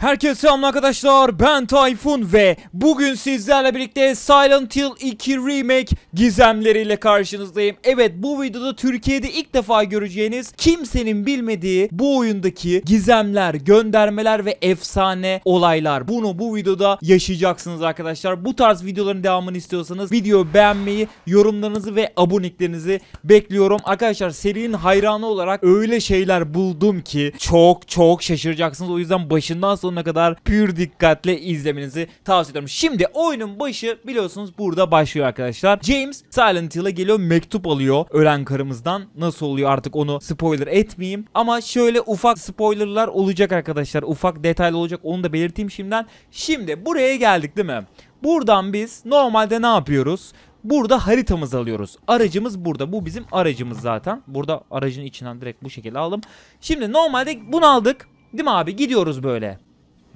Herkese selam arkadaşlar ben Tayfun ve bugün sizlerle birlikte Silent Hill 2 Remake gizemleriyle karşınızdayım. Evet bu videoda Türkiye'de ilk defa göreceğiniz kimsenin bilmediği bu oyundaki gizemler, göndermeler ve efsane olaylar. Bunu bu videoda yaşayacaksınız arkadaşlar. Bu tarz videoların devamını istiyorsanız videoyu beğenmeyi, yorumlarınızı ve aboneliklerinizi bekliyorum. Arkadaşlar serinin hayranı olarak öyle şeyler buldum ki çok çok şaşıracaksınız. O yüzden başından sonra sonuna kadar pür dikkatle izlemenizi tavsiye ediyorum. Şimdi oyunun başı biliyorsunuz burada başlıyor arkadaşlar. James Silent Hill'a geliyor mektup alıyor ölen karımızdan. Nasıl oluyor artık onu spoiler etmeyeyim. Ama şöyle ufak spoilerlar olacak arkadaşlar. Ufak detaylı olacak onu da belirteyim şimdiden. Şimdi buraya geldik değil mi? Buradan biz normalde ne yapıyoruz? Burada haritamızı alıyoruz. Aracımız burada. Bu bizim aracımız zaten. Burada aracın içinden direkt bu şekilde aldım. Şimdi normalde bunu aldık. Değil mi abi? Gidiyoruz böyle.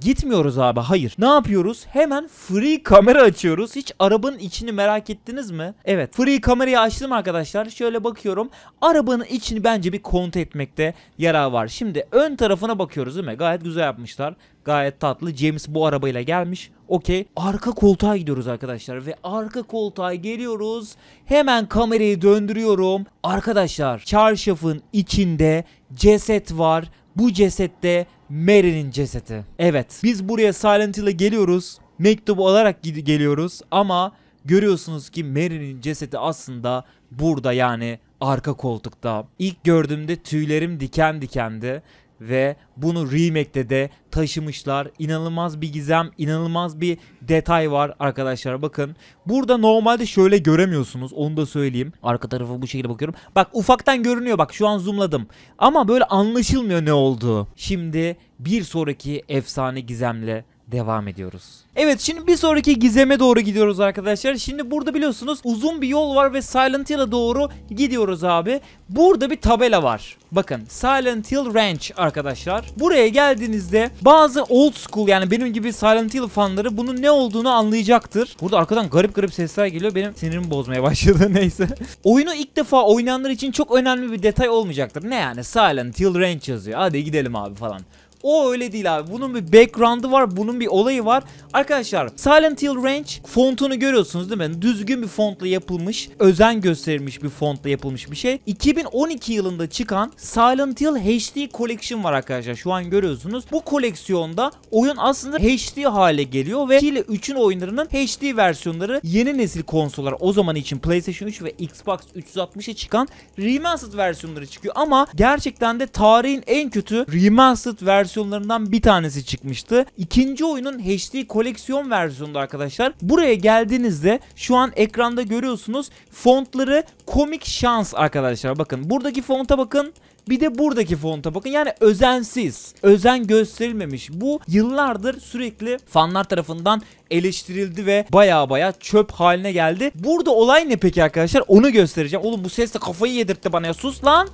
Gitmiyoruz abi hayır. Ne yapıyoruz? Hemen free kamera açıyoruz. Hiç arabanın içini merak ettiniz mi? Evet free kamerayı açtım arkadaşlar. Şöyle bakıyorum. Arabanın içini bence bir kontrol etmekte yarar var. Şimdi ön tarafına bakıyoruz değil mi? Gayet güzel yapmışlar. Gayet tatlı. James bu arabayla gelmiş. Okey. Arka koltuğa gidiyoruz arkadaşlar ve arka koltuğa geliyoruz. Hemen kamerayı döndürüyorum. Arkadaşlar çarşafın içinde ceset var. Bu cesette Mary'nin cesedi. Evet biz buraya Silent Hill'e geliyoruz. Mektubu alarak geliyoruz ama görüyorsunuz ki Mary'nin cesedi aslında burada yani arka koltukta. İlk gördüğümde tüylerim diken dikendi ve bunu remake'de de taşımışlar. İnanılmaz bir gizem, inanılmaz bir detay var arkadaşlar bakın. Burada normalde şöyle göremiyorsunuz onu da söyleyeyim. Arka tarafı bu şekilde bakıyorum. Bak ufaktan görünüyor bak şu an zoomladım. Ama böyle anlaşılmıyor ne olduğu. Şimdi bir sonraki efsane gizemle devam ediyoruz. Evet şimdi bir sonraki gizeme doğru gidiyoruz arkadaşlar. Şimdi burada biliyorsunuz uzun bir yol var ve Silent Hill'a doğru gidiyoruz abi. Burada bir tabela var. Bakın Silent Hill Ranch arkadaşlar. Buraya geldiğinizde bazı old school yani benim gibi Silent Hill fanları bunun ne olduğunu anlayacaktır. Burada arkadan garip garip sesler geliyor. Benim sinirimi bozmaya başladı neyse. Oyunu ilk defa oynayanlar için çok önemli bir detay olmayacaktır. Ne yani Silent Hill Ranch yazıyor. Hadi gidelim abi falan. O öyle değil abi. Bunun bir background'ı var. Bunun bir olayı var. Arkadaşlar Silent Hill Ranch fontunu görüyorsunuz değil mi? Düzgün bir fontla yapılmış. Özen gösterilmiş bir fontla yapılmış bir şey. 2012 yılında çıkan Silent Hill HD Collection var arkadaşlar. Şu an görüyorsunuz. Bu koleksiyonda oyun aslında HD hale geliyor ve 2 ile 3'ün oyunlarının HD versiyonları yeni nesil konsollar o zaman için PlayStation 3 ve Xbox 360'a çıkan remastered versiyonları çıkıyor ama gerçekten de tarihin en kötü remastered versiyonları versiyonlarından bir tanesi çıkmıştı. İkinci oyunun HD koleksiyon versiyonunda arkadaşlar. Buraya geldiğinizde şu an ekranda görüyorsunuz fontları komik şans arkadaşlar. Bakın buradaki fonta bakın. Bir de buradaki fonta bakın yani özensiz, özen gösterilmemiş. Bu yıllardır sürekli fanlar tarafından eleştirildi ve baya baya çöp haline geldi. Burada olay ne peki arkadaşlar? Onu göstereceğim. Oğlum bu ses de kafayı yedirtti bana ya. Sus lan.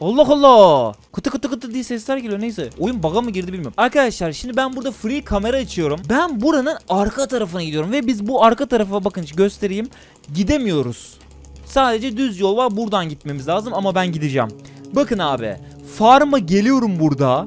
Allah Allah. Kıtı kıtı kıtı diye sesler geliyor neyse. Oyun baga mı girdi bilmiyorum. Arkadaşlar şimdi ben burada free kamera açıyorum. Ben buranın arka tarafına gidiyorum ve biz bu arka tarafa bakın göstereyim. Gidemiyoruz. Sadece düz yol var buradan gitmemiz lazım ama ben gideceğim. Bakın abi farma geliyorum burada.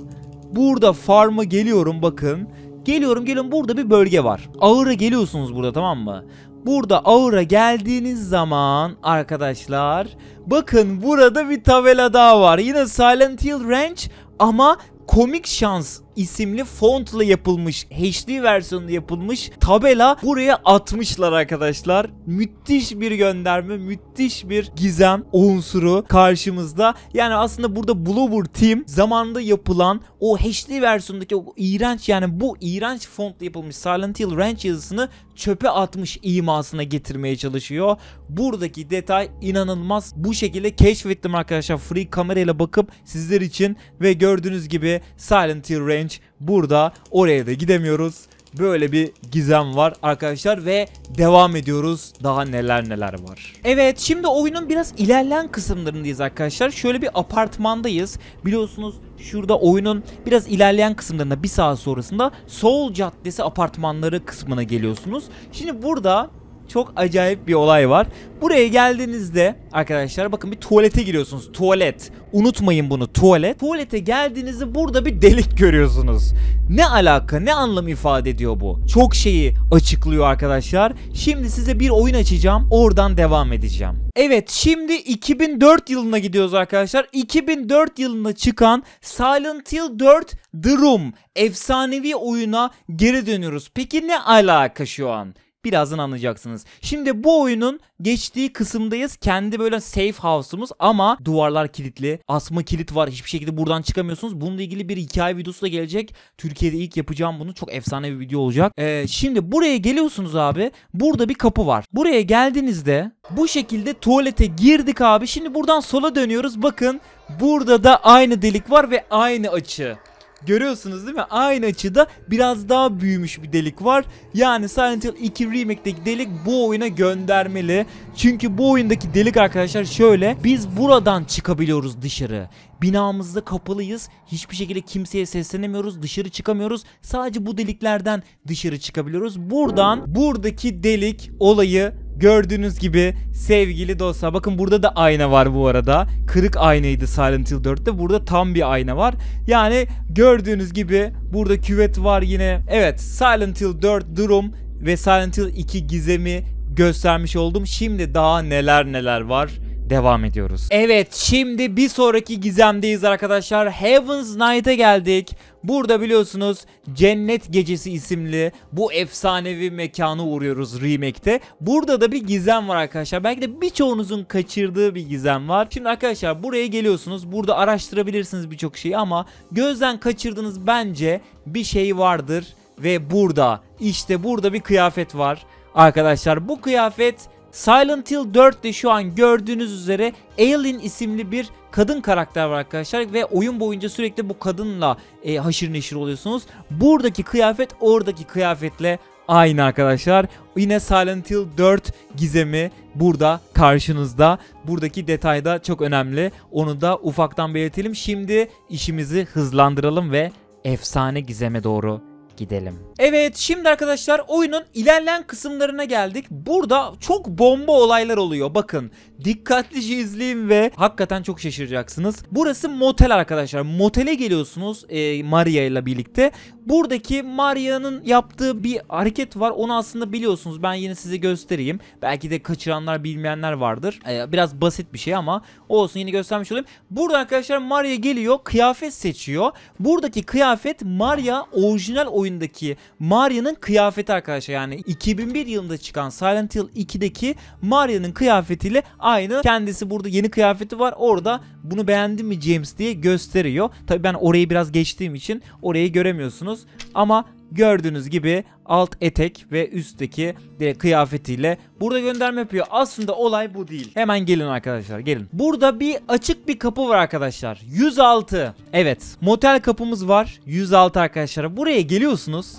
Burada farma geliyorum bakın. Geliyorum gelin burada bir bölge var. Ağıra geliyorsunuz burada tamam mı? Burada Aura geldiğiniz zaman arkadaşlar bakın burada bir tabela daha var. Yine Silent Hill Ranch ama komik şans isimli fontla yapılmış HD versiyonda yapılmış tabela buraya atmışlar arkadaşlar. Müthiş bir gönderme, müthiş bir gizem unsuru karşımızda. Yani aslında burada Bloober Team zamanında yapılan o HD versiyondaki o iğrenç yani bu iğrenç fontla yapılmış Silent Hill Ranch yazısını çöpe atmış imasına getirmeye çalışıyor. Buradaki detay inanılmaz. Bu şekilde keşfettim arkadaşlar. Free kamerayla bakıp sizler için ve gördüğünüz gibi Silent Hill Ranch challenge burada oraya da gidemiyoruz. Böyle bir gizem var arkadaşlar ve devam ediyoruz. Daha neler neler var. Evet şimdi oyunun biraz ilerleyen kısımlarındayız arkadaşlar. Şöyle bir apartmandayız. Biliyorsunuz şurada oyunun biraz ilerleyen kısımlarında bir saat sonrasında Soul Caddesi apartmanları kısmına geliyorsunuz. Şimdi burada çok acayip bir olay var. Buraya geldiğinizde arkadaşlar bakın bir tuvalete giriyorsunuz. Tuvalet. Unutmayın bunu tuvalet. Tuvalete geldiğinizde burada bir delik görüyorsunuz. Ne alaka ne anlam ifade ediyor bu? Çok şeyi açıklıyor arkadaşlar. Şimdi size bir oyun açacağım. Oradan devam edeceğim. Evet şimdi 2004 yılına gidiyoruz arkadaşlar. 2004 yılında çıkan Silent Hill 4 The Room efsanevi oyuna geri dönüyoruz. Peki ne alaka şu an? birazdan anlayacaksınız. Şimdi bu oyunun geçtiği kısımdayız. Kendi böyle safe house'umuz ama duvarlar kilitli. Asma kilit var. Hiçbir şekilde buradan çıkamıyorsunuz. Bununla ilgili bir hikaye videosu da gelecek. Türkiye'de ilk yapacağım bunu. Çok efsane bir video olacak. Ee, şimdi buraya geliyorsunuz abi. Burada bir kapı var. Buraya geldiğinizde bu şekilde tuvalete girdik abi. Şimdi buradan sola dönüyoruz. Bakın burada da aynı delik var ve aynı açı. Görüyorsunuz değil mi? Aynı açıda biraz daha büyümüş bir delik var. Yani Silent Hill 2 Remake'deki delik bu oyuna göndermeli. Çünkü bu oyundaki delik arkadaşlar şöyle. Biz buradan çıkabiliyoruz dışarı. Binamızda kapalıyız. Hiçbir şekilde kimseye seslenemiyoruz. Dışarı çıkamıyoruz. Sadece bu deliklerden dışarı çıkabiliyoruz. Buradan buradaki delik olayı Gördüğünüz gibi sevgili dostlar bakın burada da ayna var bu arada. Kırık aynaydı Silent Hill 4'te. Burada tam bir ayna var. Yani gördüğünüz gibi burada küvet var yine. Evet Silent Hill 4 durum ve Silent Hill 2 gizemi göstermiş oldum. Şimdi daha neler neler var devam ediyoruz. Evet şimdi bir sonraki gizemdeyiz arkadaşlar. Heaven's Night'a geldik. Burada biliyorsunuz Cennet Gecesi isimli bu efsanevi mekanı uğruyoruz remake'te. Burada da bir gizem var arkadaşlar. Belki de birçoğunuzun kaçırdığı bir gizem var. Şimdi arkadaşlar buraya geliyorsunuz. Burada araştırabilirsiniz birçok şeyi ama gözden kaçırdığınız bence bir şey vardır. Ve burada işte burada bir kıyafet var. Arkadaşlar bu kıyafet Silent Hill 4'te şu an gördüğünüz üzere Aileen isimli bir kadın karakter var arkadaşlar ve oyun boyunca sürekli bu kadınla e, haşır neşir oluyorsunuz. Buradaki kıyafet oradaki kıyafetle aynı arkadaşlar. Yine Silent Hill 4 gizemi burada karşınızda. Buradaki detay da çok önemli. Onu da ufaktan belirtelim. Şimdi işimizi hızlandıralım ve efsane gizeme doğru gidelim. Evet şimdi arkadaşlar oyunun ilerleyen kısımlarına geldik. Burada çok bomba olaylar oluyor. Bakın dikkatlice izleyin ve hakikaten çok şaşıracaksınız. Burası motel arkadaşlar. Motele geliyorsunuz e, Maria ile birlikte. Buradaki Maria'nın yaptığı bir hareket var. Onu aslında biliyorsunuz. Ben yine size göstereyim. Belki de kaçıranlar bilmeyenler vardır. E, biraz basit bir şey ama olsun yine göstermiş olayım. Burada arkadaşlar Maria geliyor. Kıyafet seçiyor. Buradaki kıyafet Maria orijinal oyun oyundaki Mario'nun kıyafeti arkadaşlar. Yani 2001 yılında çıkan Silent Hill 2'deki Mario'nun kıyafetiyle aynı. Kendisi burada yeni kıyafeti var. Orada bunu beğendin mi James diye gösteriyor. Tabii ben orayı biraz geçtiğim için orayı göremiyorsunuz. Ama gördüğünüz gibi alt etek ve üstteki kıyafetiyle burada gönderme yapıyor. Aslında olay bu değil. Hemen gelin arkadaşlar gelin. Burada bir açık bir kapı var arkadaşlar. 106. Evet motel kapımız var. 106 arkadaşlar. Buraya geliyorsunuz.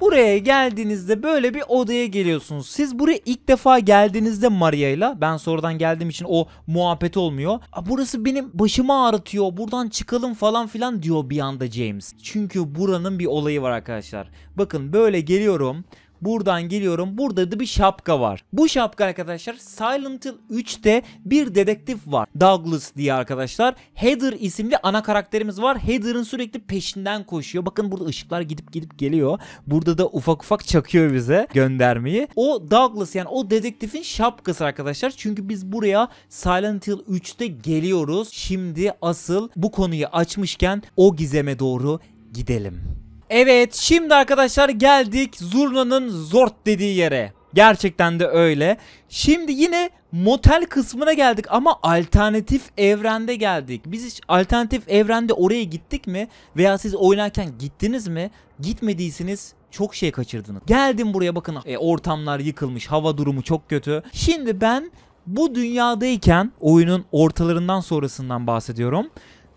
Buraya geldiğinizde böyle bir odaya geliyorsunuz. Siz buraya ilk defa geldiğinizde Maria'yla ben sonradan geldiğim için o muhabbet olmuyor. burası benim başımı ağrıtıyor buradan çıkalım falan filan diyor bir anda James. Çünkü buranın bir olayı var arkadaşlar. Bakın böyle geliyorum. Buradan geliyorum. Burada da bir şapka var. Bu şapka arkadaşlar Silent Hill 3'te bir dedektif var. Douglas diye arkadaşlar. Heather isimli ana karakterimiz var. Heather'ın sürekli peşinden koşuyor. Bakın burada ışıklar gidip gidip geliyor. Burada da ufak ufak çakıyor bize göndermeyi. O Douglas yani o dedektifin şapkası arkadaşlar. Çünkü biz buraya Silent Hill 3'te geliyoruz. Şimdi asıl bu konuyu açmışken o gizeme doğru gidelim. Evet şimdi arkadaşlar geldik zurnanın zort dediği yere. Gerçekten de öyle. Şimdi yine motel kısmına geldik ama alternatif evrende geldik. Biz hiç alternatif evrende oraya gittik mi? Veya siz oynarken gittiniz mi? Gitmediyseniz çok şey kaçırdınız. Geldim buraya bakın e, ortamlar yıkılmış, hava durumu çok kötü. Şimdi ben bu dünyadayken oyunun ortalarından sonrasından bahsediyorum.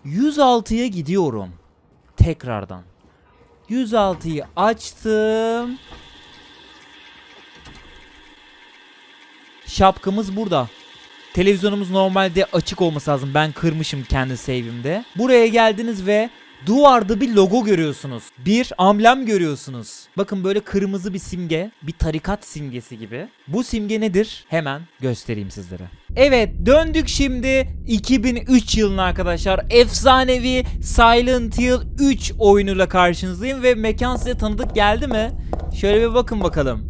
106'ya gidiyorum tekrardan. 106'yı açtım. Şapkamız burada. Televizyonumuz normalde açık olması lazım. Ben kırmışım kendi save'imde. Buraya geldiniz ve Duvarda bir logo görüyorsunuz. Bir amblem görüyorsunuz. Bakın böyle kırmızı bir simge, bir tarikat simgesi gibi. Bu simge nedir? Hemen göstereyim sizlere. Evet döndük şimdi 2003 yılına arkadaşlar. Efsanevi Silent Hill 3 oyunuyla karşınızdayım ve mekan size tanıdık geldi mi? Şöyle bir bakın bakalım.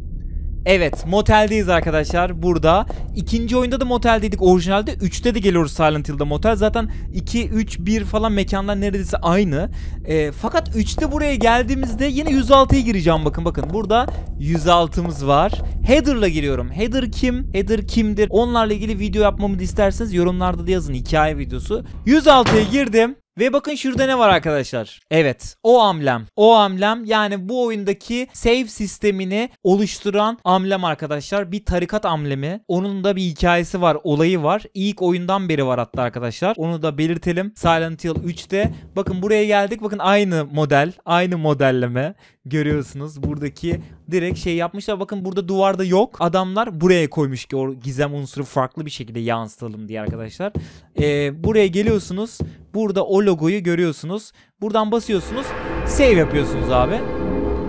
Evet moteldeyiz arkadaşlar burada. İkinci oyunda da moteldeydik orijinalde. Üçte de geliyoruz Silent Hill'da motel. Zaten 2, 3, 1 falan mekanlar neredeyse aynı. E, fakat üçte buraya geldiğimizde yine 106'ya gireceğim bakın bakın. Burada 106'mız var. Header'la giriyorum. Header kim? Header kimdir? Onlarla ilgili video yapmamı isterseniz yorumlarda da yazın. Hikaye videosu. 106'ya girdim. Ve bakın şurada ne var arkadaşlar? Evet o amblem. O amblem yani bu oyundaki save sistemini oluşturan amblem arkadaşlar. Bir tarikat amblemi. Onun da bir hikayesi var, olayı var. İlk oyundan beri var hatta arkadaşlar. Onu da belirtelim. Silent Hill 3'te. Bakın buraya geldik. Bakın aynı model, aynı modelleme görüyorsunuz. Buradaki direkt şey yapmışlar. Bakın burada duvarda yok. Adamlar buraya koymuş ki o gizem unsuru farklı bir şekilde yansıtalım diye arkadaşlar. Ee, buraya geliyorsunuz. Burada o logoyu görüyorsunuz. Buradan basıyorsunuz. Save yapıyorsunuz abi.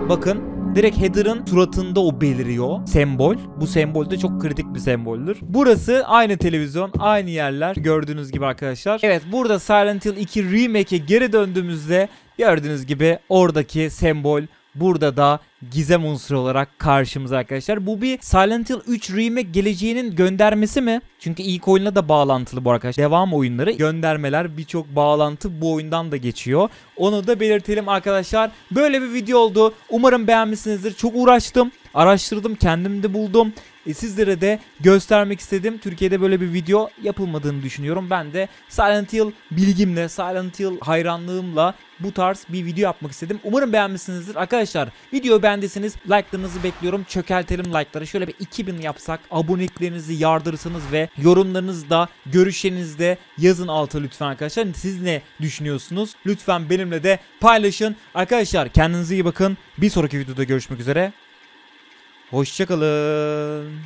Bakın direkt header'ın suratında o beliriyor. Sembol. Bu sembol de çok kritik bir semboldür. Burası aynı televizyon, aynı yerler. Gördüğünüz gibi arkadaşlar. Evet burada Silent Hill 2 Remake'e geri döndüğümüzde gördüğünüz gibi oradaki sembol burada da gizem unsuru olarak karşımıza arkadaşlar. Bu bir Silent Hill 3 Remake geleceğinin göndermesi mi? Çünkü ilk oyunla da bağlantılı bu arkadaşlar. Devam oyunları göndermeler birçok bağlantı bu oyundan da geçiyor. Onu da belirtelim arkadaşlar. Böyle bir video oldu. Umarım beğenmişsinizdir. Çok uğraştım. Araştırdım kendim de buldum e, sizlere de göstermek istedim. Türkiye'de böyle bir video yapılmadığını düşünüyorum. Ben de Silent Hill bilgimle, Silent Hill hayranlığımla bu tarz bir video yapmak istedim. Umarım beğenmişsinizdir. Arkadaşlar videoyu beğendiyseniz like'larınızı bekliyorum. Çökeltelim like'ları. Şöyle bir 2000 yapsak aboneliklerinizi yardırırsanız ve yorumlarınızda görüşlerinizde yazın alta lütfen arkadaşlar. Siz ne düşünüyorsunuz? Lütfen benimle de paylaşın. Arkadaşlar kendinize iyi bakın. Bir sonraki videoda görüşmek üzere. Hoşçakalın.